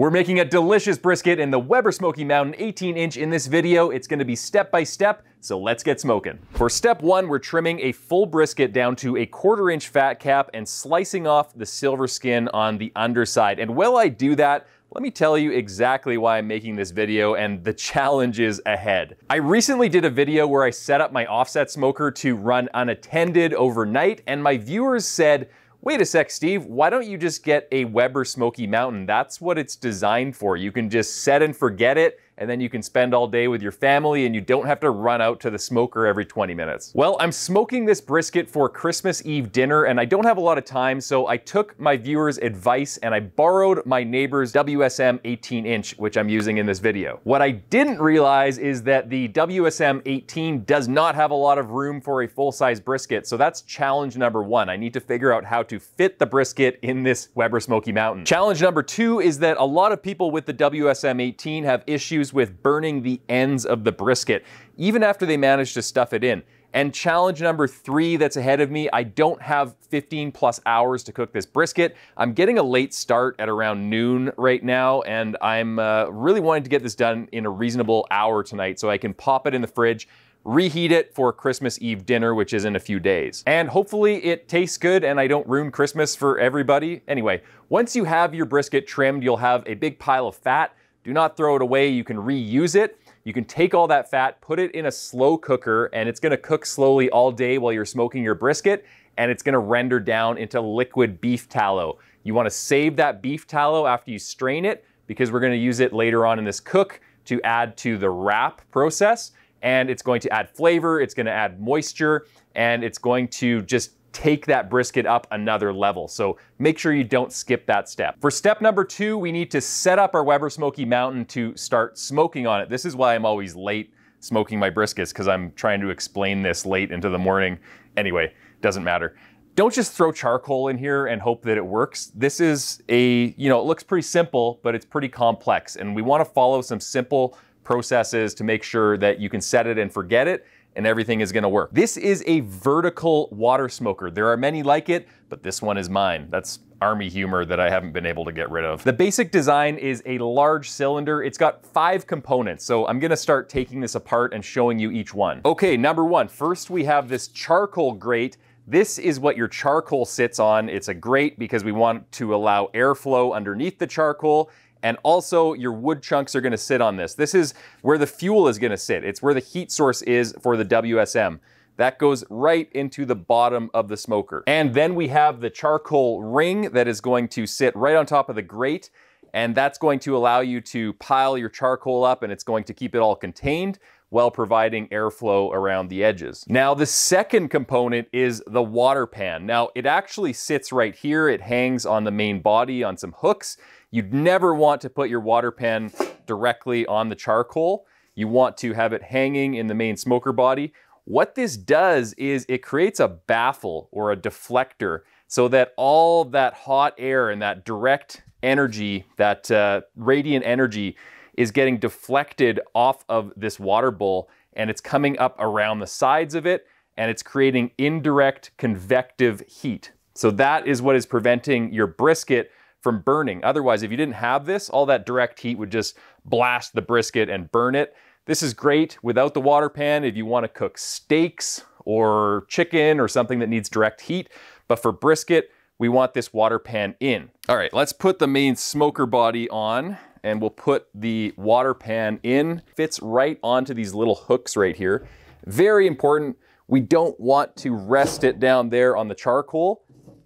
We're making a delicious brisket in the Weber Smoky Mountain 18 inch in this video. It's gonna be step by step, so let's get smoking. For step one, we're trimming a full brisket down to a quarter inch fat cap and slicing off the silver skin on the underside. And while I do that, let me tell you exactly why I'm making this video and the challenges ahead. I recently did a video where I set up my offset smoker to run unattended overnight and my viewers said, wait a sec, Steve, why don't you just get a Weber Smoky Mountain? That's what it's designed for. You can just set and forget it and then you can spend all day with your family and you don't have to run out to the smoker every 20 minutes. Well, I'm smoking this brisket for Christmas Eve dinner and I don't have a lot of time, so I took my viewers' advice and I borrowed my neighbor's WSM 18 inch, which I'm using in this video. What I didn't realize is that the WSM 18 does not have a lot of room for a full size brisket, so that's challenge number one. I need to figure out how to fit the brisket in this Weber Smoky Mountain. Challenge number two is that a lot of people with the WSM 18 have issues issues with burning the ends of the brisket, even after they managed to stuff it in. And challenge number three that's ahead of me I don't have 15 plus hours to cook this brisket. I'm getting a late start at around noon right now, and I'm uh, really wanting to get this done in a reasonable hour tonight so I can pop it in the fridge. Reheat it for Christmas Eve dinner, which is in a few days. And hopefully it tastes good and I don't ruin Christmas for everybody. Anyway, once you have your brisket trimmed, you'll have a big pile of fat do not throw it away. You can reuse it. You can take all that fat, put it in a slow cooker, and it's gonna cook slowly all day while you're smoking your brisket, and it's gonna render down into liquid beef tallow. You wanna save that beef tallow after you strain it because we're gonna use it later on in this cook to add to the wrap process. And it's going to add flavor, it's gonna add moisture, and it's going to just take that brisket up another level. So make sure you don't skip that step. For step number two, we need to set up our Weber Smoky Mountain to start smoking on it. This is why I'm always late smoking my briskets because I'm trying to explain this late into the morning. Anyway, doesn't matter. Don't just throw charcoal in here and hope that it works. This is a, you know, it looks pretty simple, but it's pretty complex. And we wanna follow some simple processes to make sure that you can set it and forget it and everything is gonna work. This is a vertical water smoker. There are many like it, but this one is mine. That's army humor that I haven't been able to get rid of. The basic design is a large cylinder. It's got five components, so I'm gonna start taking this apart and showing you each one. Okay, number one. First, we have this charcoal grate this is what your charcoal sits on. It's a grate because we want to allow airflow underneath the charcoal. And also your wood chunks are gonna sit on this. This is where the fuel is gonna sit. It's where the heat source is for the WSM. That goes right into the bottom of the smoker. And then we have the charcoal ring that is going to sit right on top of the grate. And that's going to allow you to pile your charcoal up and it's going to keep it all contained while providing airflow around the edges. Now, the second component is the water pan. Now, it actually sits right here. It hangs on the main body on some hooks. You'd never want to put your water pan directly on the charcoal. You want to have it hanging in the main smoker body. What this does is it creates a baffle or a deflector so that all that hot air and that direct energy, that uh, radiant energy is getting deflected off of this water bowl and it's coming up around the sides of it and it's creating indirect convective heat. So that is what is preventing your brisket from burning. Otherwise, if you didn't have this, all that direct heat would just blast the brisket and burn it. This is great without the water pan if you want to cook steaks or chicken or something that needs direct heat. But for brisket, we want this water pan in. All right, let's put the main smoker body on and we'll put the water pan in. Fits right onto these little hooks right here. Very important, we don't want to rest it down there on the charcoal.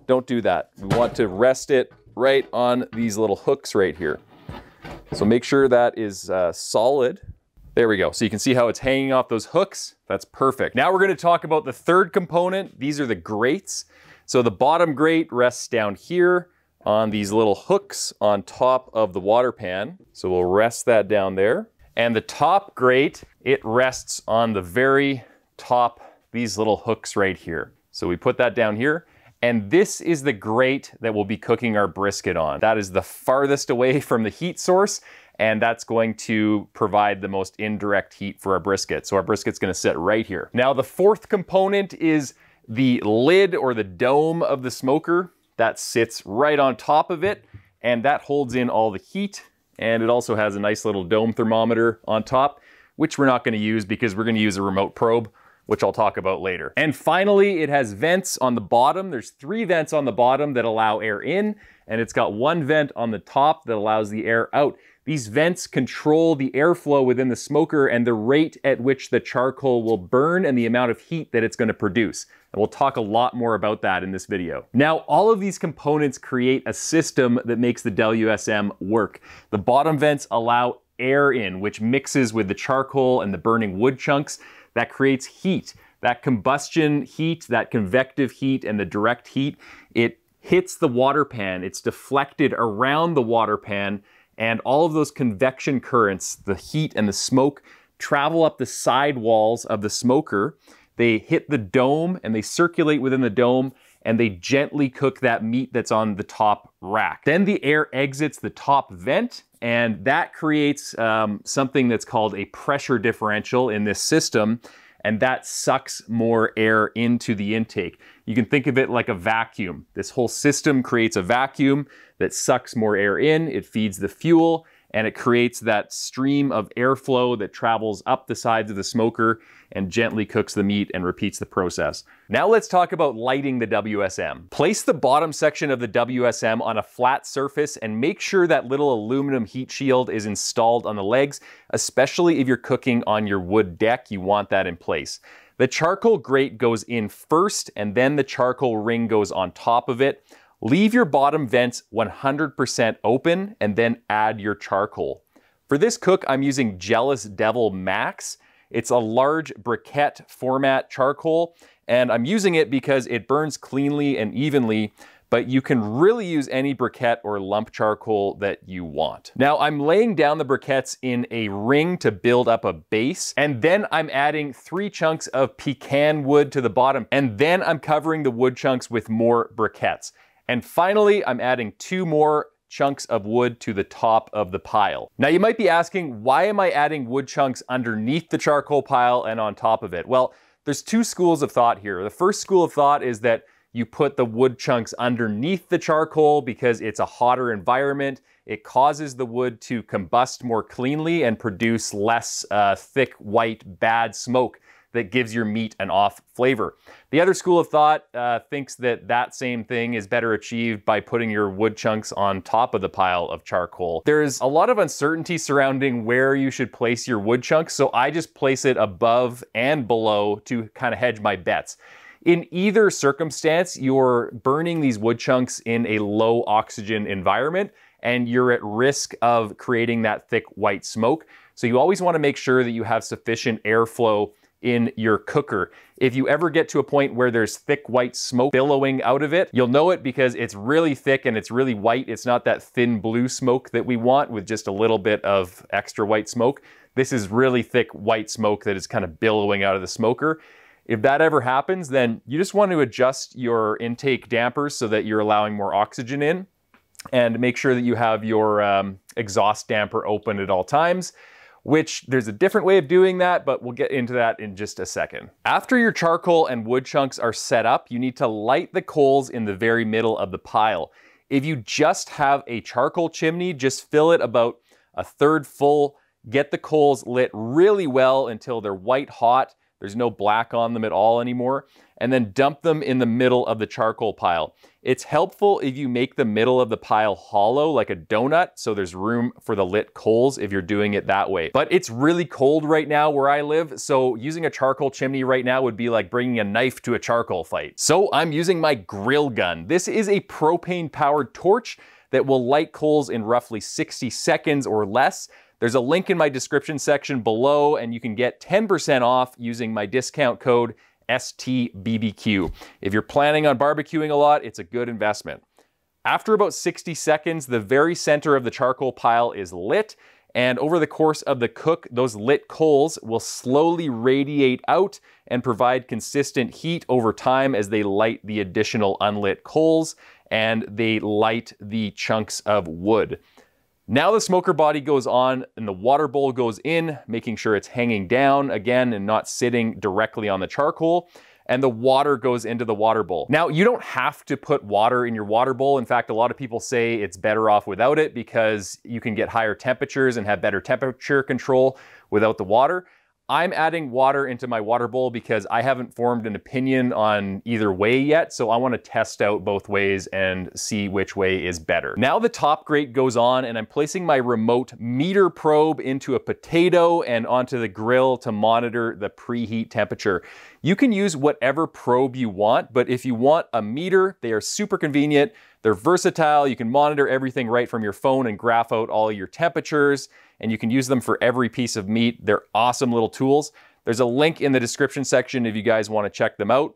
Don't do that. We want to rest it right on these little hooks right here. So make sure that is uh, solid. There we go. So you can see how it's hanging off those hooks. That's perfect. Now we're gonna talk about the third component. These are the grates. So the bottom grate rests down here on these little hooks on top of the water pan. So we'll rest that down there. And the top grate, it rests on the very top, these little hooks right here. So we put that down here. And this is the grate that we'll be cooking our brisket on. That is the farthest away from the heat source and that's going to provide the most indirect heat for our brisket. So our brisket's gonna sit right here. Now the fourth component is the lid or the dome of the smoker. That sits right on top of it and that holds in all the heat. And it also has a nice little dome thermometer on top, which we're not gonna use because we're gonna use a remote probe which I'll talk about later. And finally, it has vents on the bottom. There's three vents on the bottom that allow air in, and it's got one vent on the top that allows the air out. These vents control the airflow within the smoker and the rate at which the charcoal will burn and the amount of heat that it's gonna produce. And we'll talk a lot more about that in this video. Now, all of these components create a system that makes the Dell USM work. The bottom vents allow air in, which mixes with the charcoal and the burning wood chunks that creates heat. That combustion heat, that convective heat, and the direct heat, it hits the water pan, it's deflected around the water pan, and all of those convection currents, the heat and the smoke, travel up the side walls of the smoker. They hit the dome and they circulate within the dome and they gently cook that meat that's on the top rack. Then the air exits the top vent and that creates um, something that's called a pressure differential in this system, and that sucks more air into the intake. You can think of it like a vacuum. This whole system creates a vacuum that sucks more air in, it feeds the fuel, and it creates that stream of airflow that travels up the sides of the smoker and gently cooks the meat and repeats the process. Now let's talk about lighting the WSM. Place the bottom section of the WSM on a flat surface and make sure that little aluminum heat shield is installed on the legs, especially if you're cooking on your wood deck, you want that in place. The charcoal grate goes in first and then the charcoal ring goes on top of it. Leave your bottom vents 100% open and then add your charcoal. For this cook, I'm using Jealous Devil Max. It's a large briquette format charcoal, and I'm using it because it burns cleanly and evenly but you can really use any briquette or lump charcoal that you want. Now I'm laying down the briquettes in a ring to build up a base, and then I'm adding three chunks of pecan wood to the bottom, and then I'm covering the wood chunks with more briquettes. And finally, I'm adding two more chunks of wood to the top of the pile. Now you might be asking, why am I adding wood chunks underneath the charcoal pile and on top of it? Well, there's two schools of thought here. The first school of thought is that you put the wood chunks underneath the charcoal because it's a hotter environment. It causes the wood to combust more cleanly and produce less uh, thick, white, bad smoke that gives your meat an off flavor. The other school of thought uh, thinks that that same thing is better achieved by putting your wood chunks on top of the pile of charcoal. There's a lot of uncertainty surrounding where you should place your wood chunks, so I just place it above and below to kind of hedge my bets. In either circumstance, you're burning these wood chunks in a low oxygen environment and you're at risk of creating that thick white smoke. So you always wanna make sure that you have sufficient airflow in your cooker. If you ever get to a point where there's thick white smoke billowing out of it, you'll know it because it's really thick and it's really white. It's not that thin blue smoke that we want with just a little bit of extra white smoke. This is really thick white smoke that is kind of billowing out of the smoker. If that ever happens, then you just want to adjust your intake dampers so that you're allowing more oxygen in and make sure that you have your um, exhaust damper open at all times which there's a different way of doing that, but we'll get into that in just a second. After your charcoal and wood chunks are set up, you need to light the coals in the very middle of the pile. If you just have a charcoal chimney, just fill it about a third full, get the coals lit really well until they're white hot, there's no black on them at all anymore. And then dump them in the middle of the charcoal pile. It's helpful if you make the middle of the pile hollow like a donut so there's room for the lit coals if you're doing it that way. But it's really cold right now where I live, so using a charcoal chimney right now would be like bringing a knife to a charcoal fight. So I'm using my grill gun. This is a propane powered torch that will light coals in roughly 60 seconds or less. There's a link in my description section below, and you can get 10% off using my discount code STBBQ. If you're planning on barbecuing a lot, it's a good investment. After about 60 seconds, the very center of the charcoal pile is lit, and over the course of the cook, those lit coals will slowly radiate out and provide consistent heat over time as they light the additional unlit coals and they light the chunks of wood. Now the smoker body goes on and the water bowl goes in, making sure it's hanging down again and not sitting directly on the charcoal. And the water goes into the water bowl. Now, you don't have to put water in your water bowl. In fact, a lot of people say it's better off without it because you can get higher temperatures and have better temperature control without the water. I'm adding water into my water bowl because I haven't formed an opinion on either way yet, so I wanna test out both ways and see which way is better. Now the top grate goes on and I'm placing my remote meter probe into a potato and onto the grill to monitor the preheat temperature. You can use whatever probe you want, but if you want a meter, they are super convenient. They're versatile. You can monitor everything right from your phone and graph out all your temperatures, and you can use them for every piece of meat. They're awesome little tools. There's a link in the description section if you guys want to check them out.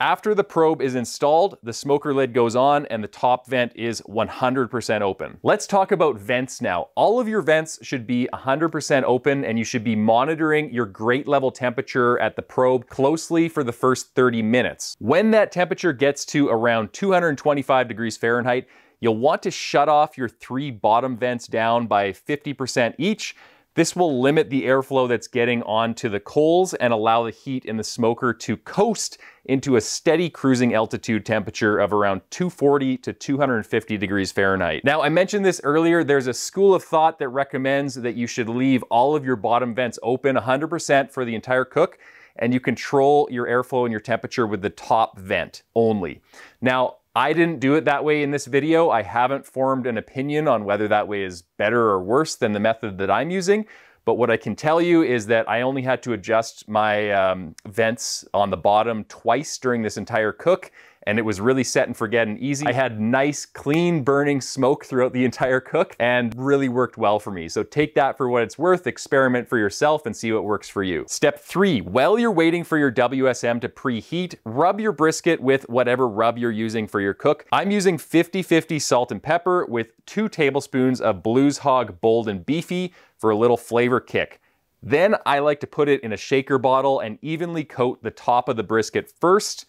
After the probe is installed, the smoker lid goes on and the top vent is 100% open. Let's talk about vents now. All of your vents should be 100% open and you should be monitoring your grate level temperature at the probe closely for the first 30 minutes. When that temperature gets to around 225 degrees Fahrenheit, you'll want to shut off your three bottom vents down by 50% each this will limit the airflow that's getting onto the coals and allow the heat in the smoker to coast into a steady cruising altitude temperature of around 240 to 250 degrees Fahrenheit. Now, I mentioned this earlier, there's a school of thought that recommends that you should leave all of your bottom vents open 100% for the entire cook, and you control your airflow and your temperature with the top vent only. Now, I didn't do it that way in this video. I haven't formed an opinion on whether that way is better or worse than the method that I'm using. But what I can tell you is that I only had to adjust my um, vents on the bottom twice during this entire cook and it was really set and forget and easy. I had nice, clean burning smoke throughout the entire cook and really worked well for me. So take that for what it's worth, experiment for yourself and see what works for you. Step three, while you're waiting for your WSM to preheat, rub your brisket with whatever rub you're using for your cook. I'm using 50-50 salt and pepper with two tablespoons of Blues Hog Bold and Beefy for a little flavor kick. Then I like to put it in a shaker bottle and evenly coat the top of the brisket first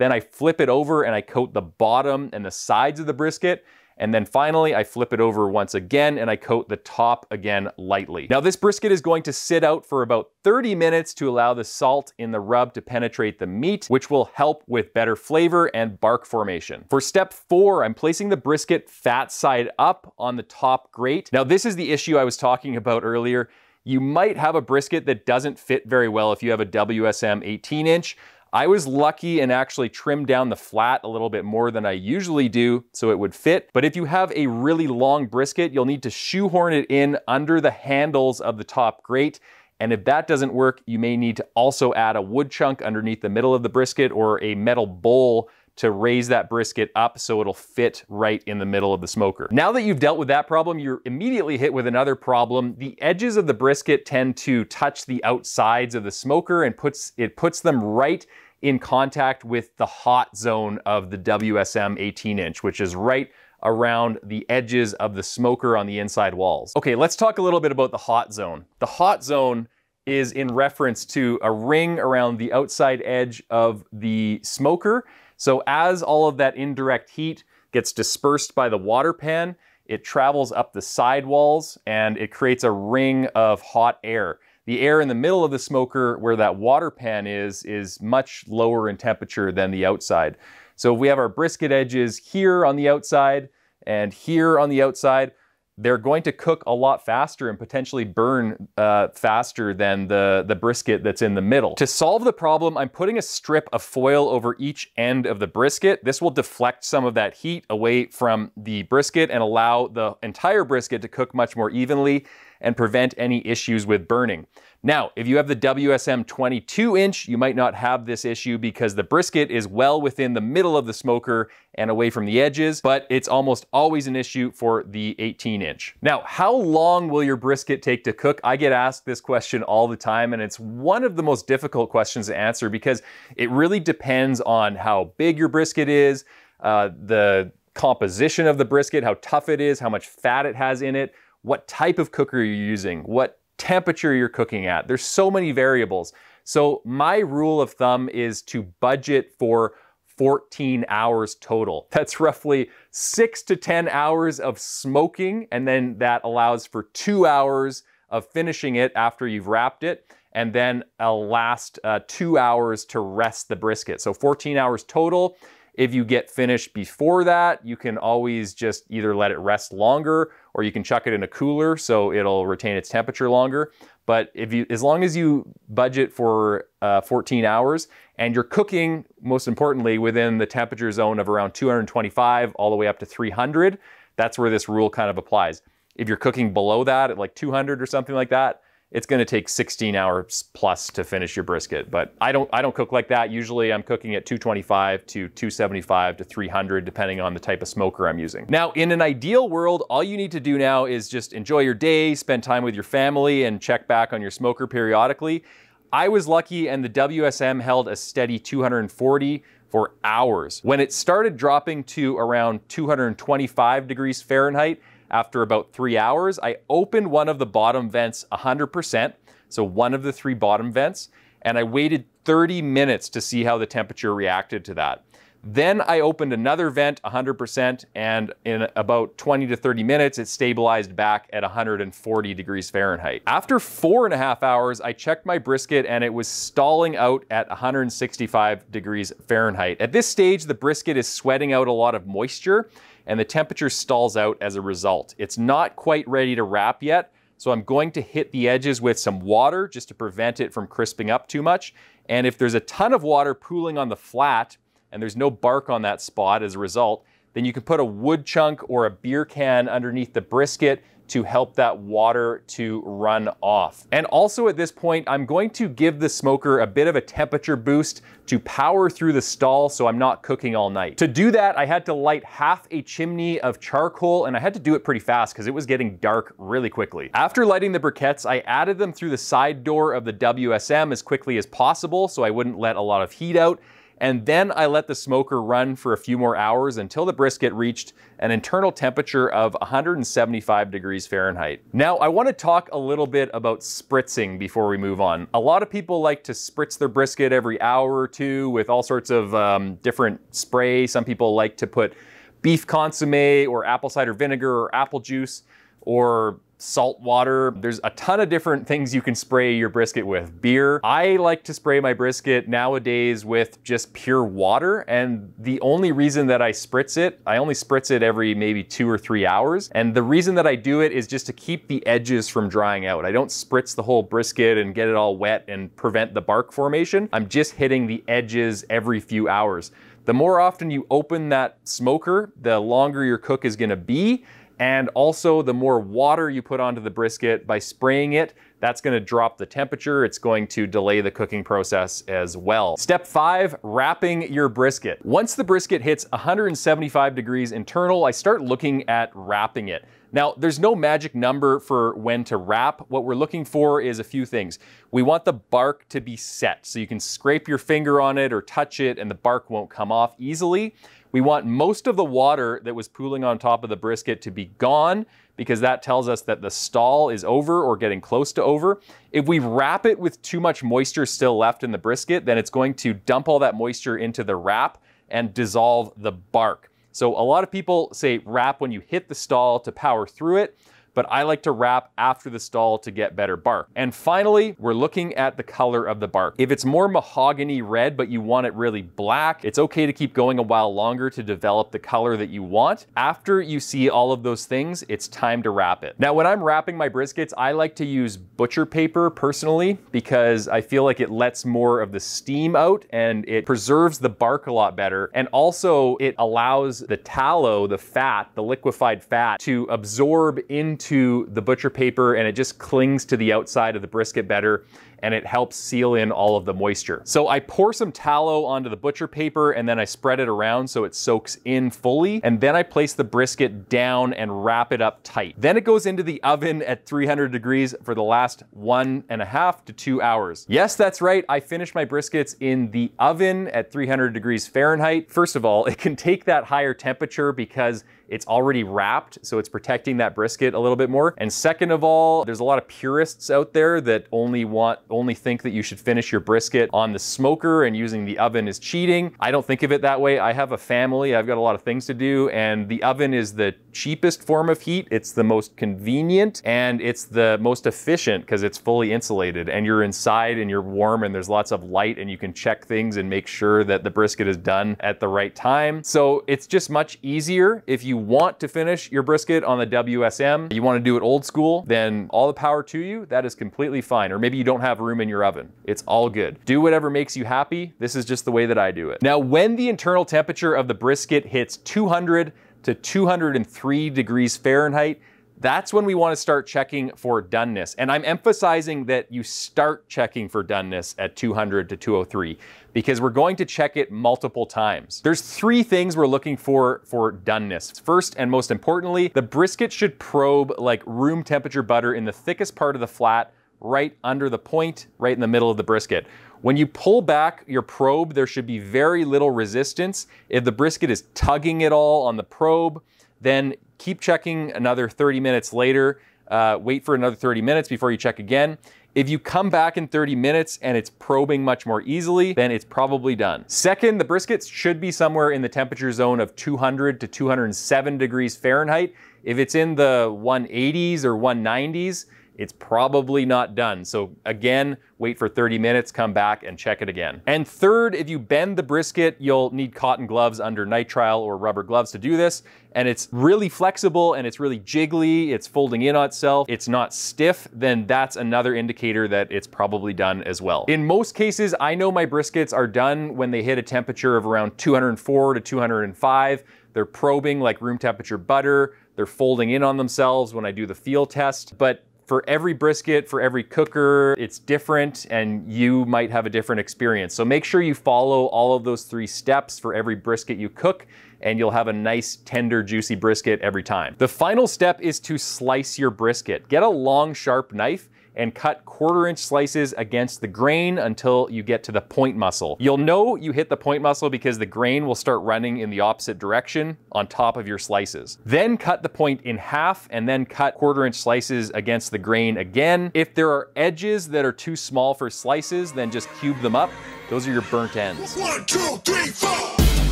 then I flip it over and I coat the bottom and the sides of the brisket. And then finally, I flip it over once again and I coat the top again lightly. Now this brisket is going to sit out for about 30 minutes to allow the salt in the rub to penetrate the meat, which will help with better flavor and bark formation. For step four, I'm placing the brisket fat side up on the top grate. Now this is the issue I was talking about earlier. You might have a brisket that doesn't fit very well if you have a WSM 18 inch, I was lucky and actually trimmed down the flat a little bit more than I usually do so it would fit. But if you have a really long brisket, you'll need to shoehorn it in under the handles of the top grate. And if that doesn't work, you may need to also add a wood chunk underneath the middle of the brisket or a metal bowl to raise that brisket up so it'll fit right in the middle of the smoker. Now that you've dealt with that problem, you're immediately hit with another problem. The edges of the brisket tend to touch the outsides of the smoker and puts it puts them right in contact with the hot zone of the WSM 18 inch, which is right around the edges of the smoker on the inside walls. Okay, let's talk a little bit about the hot zone. The hot zone is in reference to a ring around the outside edge of the smoker so as all of that indirect heat gets dispersed by the water pan, it travels up the sidewalls and it creates a ring of hot air. The air in the middle of the smoker where that water pan is, is much lower in temperature than the outside. So if we have our brisket edges here on the outside and here on the outside, they're going to cook a lot faster and potentially burn uh, faster than the, the brisket that's in the middle. To solve the problem, I'm putting a strip of foil over each end of the brisket. This will deflect some of that heat away from the brisket and allow the entire brisket to cook much more evenly and prevent any issues with burning. Now, if you have the WSM 22 inch, you might not have this issue because the brisket is well within the middle of the smoker and away from the edges, but it's almost always an issue for the 18 inch. Now, how long will your brisket take to cook? I get asked this question all the time, and it's one of the most difficult questions to answer because it really depends on how big your brisket is, uh, the composition of the brisket, how tough it is, how much fat it has in it, what type of cooker you're using, what temperature you're cooking at. There's so many variables. So my rule of thumb is to budget for 14 hours total. That's roughly six to 10 hours of smoking, and then that allows for two hours of finishing it after you've wrapped it, and then a last uh, two hours to rest the brisket. So 14 hours total. If you get finished before that, you can always just either let it rest longer or you can chuck it in a cooler so it'll retain its temperature longer. But if you, as long as you budget for uh, 14 hours and you're cooking, most importantly, within the temperature zone of around 225 all the way up to 300, that's where this rule kind of applies. If you're cooking below that at like 200 or something like that, it's going to take 16 hours plus to finish your brisket. But I don't I don't cook like that. Usually I'm cooking at 225 to 275 to 300 depending on the type of smoker I'm using. Now in an ideal world, all you need to do now is just enjoy your day, spend time with your family and check back on your smoker periodically. I was lucky and the WSM held a steady 240 for hours. When it started dropping to around 225 degrees Fahrenheit, after about three hours, I opened one of the bottom vents 100%, so one of the three bottom vents, and I waited 30 minutes to see how the temperature reacted to that. Then I opened another vent 100%, and in about 20 to 30 minutes, it stabilized back at 140 degrees Fahrenheit. After four and a half hours, I checked my brisket and it was stalling out at 165 degrees Fahrenheit. At this stage, the brisket is sweating out a lot of moisture, and the temperature stalls out as a result. It's not quite ready to wrap yet, so I'm going to hit the edges with some water just to prevent it from crisping up too much. And if there's a ton of water pooling on the flat and there's no bark on that spot as a result, then you can put a wood chunk or a beer can underneath the brisket to help that water to run off. And also at this point, I'm going to give the smoker a bit of a temperature boost to power through the stall so I'm not cooking all night. To do that, I had to light half a chimney of charcoal and I had to do it pretty fast because it was getting dark really quickly. After lighting the briquettes, I added them through the side door of the WSM as quickly as possible so I wouldn't let a lot of heat out and then I let the smoker run for a few more hours until the brisket reached an internal temperature of 175 degrees Fahrenheit. Now, I wanna talk a little bit about spritzing before we move on. A lot of people like to spritz their brisket every hour or two with all sorts of um, different spray. Some people like to put beef consomme or apple cider vinegar or apple juice or salt water. There's a ton of different things you can spray your brisket with. Beer. I like to spray my brisket nowadays with just pure water. And the only reason that I spritz it, I only spritz it every maybe two or three hours. And the reason that I do it is just to keep the edges from drying out. I don't spritz the whole brisket and get it all wet and prevent the bark formation. I'm just hitting the edges every few hours. The more often you open that smoker, the longer your cook is gonna be. And also the more water you put onto the brisket by spraying it, that's gonna drop the temperature. It's going to delay the cooking process as well. Step five, wrapping your brisket. Once the brisket hits 175 degrees internal, I start looking at wrapping it. Now, there's no magic number for when to wrap. What we're looking for is a few things. We want the bark to be set so you can scrape your finger on it or touch it and the bark won't come off easily. We want most of the water that was pooling on top of the brisket to be gone because that tells us that the stall is over or getting close to over. If we wrap it with too much moisture still left in the brisket, then it's going to dump all that moisture into the wrap and dissolve the bark. So a lot of people say wrap when you hit the stall to power through it but I like to wrap after the stall to get better bark. And finally, we're looking at the color of the bark. If it's more mahogany red, but you want it really black, it's okay to keep going a while longer to develop the color that you want. After you see all of those things, it's time to wrap it. Now, when I'm wrapping my briskets, I like to use butcher paper personally, because I feel like it lets more of the steam out and it preserves the bark a lot better. And also it allows the tallow, the fat, the liquefied fat to absorb into to the butcher paper and it just clings to the outside of the brisket better and it helps seal in all of the moisture. So I pour some tallow onto the butcher paper and then I spread it around so it soaks in fully. And then I place the brisket down and wrap it up tight. Then it goes into the oven at 300 degrees for the last one and a half to two hours. Yes, that's right. I finished my briskets in the oven at 300 degrees Fahrenheit. First of all, it can take that higher temperature because it's already wrapped, so it's protecting that brisket a little bit more. And second of all, there's a lot of purists out there that only want only think that you should finish your brisket on the smoker and using the oven is cheating. I don't think of it that way. I have a family, I've got a lot of things to do, and the oven is the cheapest form of heat. It's the most convenient and it's the most efficient because it's fully insulated and you're inside and you're warm and there's lots of light and you can check things and make sure that the brisket is done at the right time. So it's just much easier if you want to finish your brisket on the WSM, you want to do it old school, then all the power to you, that is completely fine. Or maybe you don't have have room in your oven. It's all good. Do whatever makes you happy. This is just the way that I do it. Now, when the internal temperature of the brisket hits 200 to 203 degrees Fahrenheit, that's when we want to start checking for doneness. And I'm emphasizing that you start checking for doneness at 200 to 203 because we're going to check it multiple times. There's three things we're looking for for doneness. First and most importantly, the brisket should probe like room temperature butter in the thickest part of the flat right under the point, right in the middle of the brisket. When you pull back your probe, there should be very little resistance. If the brisket is tugging at all on the probe, then keep checking another 30 minutes later. Uh, wait for another 30 minutes before you check again. If you come back in 30 minutes and it's probing much more easily, then it's probably done. Second, the briskets should be somewhere in the temperature zone of 200 to 207 degrees Fahrenheit. If it's in the 180s or 190s, it's probably not done. So again, wait for 30 minutes, come back and check it again. And third, if you bend the brisket, you'll need cotton gloves under nitrile or rubber gloves to do this. And it's really flexible and it's really jiggly, it's folding in on itself, it's not stiff, then that's another indicator that it's probably done as well. In most cases, I know my briskets are done when they hit a temperature of around 204 to 205. They're probing like room temperature butter. They're folding in on themselves when I do the feel test. But for every brisket, for every cooker, it's different and you might have a different experience. So make sure you follow all of those three steps for every brisket you cook and you'll have a nice, tender, juicy brisket every time. The final step is to slice your brisket. Get a long, sharp knife and cut quarter inch slices against the grain until you get to the point muscle. You'll know you hit the point muscle because the grain will start running in the opposite direction on top of your slices. Then cut the point in half and then cut quarter inch slices against the grain again. If there are edges that are too small for slices, then just cube them up. Those are your burnt ends. One, two, three, four.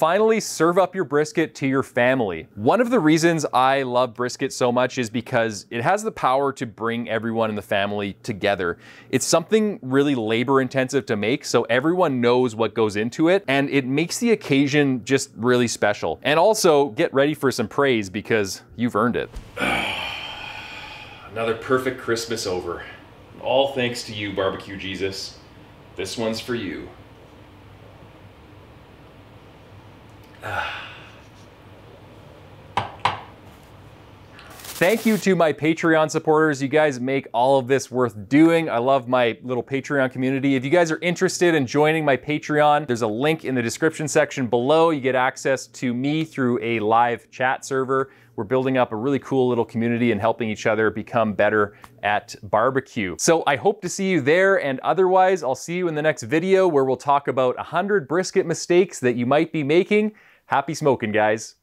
finally serve up your brisket to your family. One of the reasons I love brisket so much is because it has the power to bring everyone in the family together. It's something really labor intensive to make, so everyone knows what goes into it, and it makes the occasion just really special. And also, get ready for some praise because you've earned it. Another perfect Christmas over. All thanks to you, Barbecue Jesus. This one's for you. Thank you to my Patreon supporters. You guys make all of this worth doing. I love my little Patreon community. If you guys are interested in joining my Patreon, there's a link in the description section below. You get access to me through a live chat server. We're building up a really cool little community and helping each other become better at barbecue. So I hope to see you there and otherwise I'll see you in the next video where we'll talk about 100 brisket mistakes that you might be making. Happy smoking guys.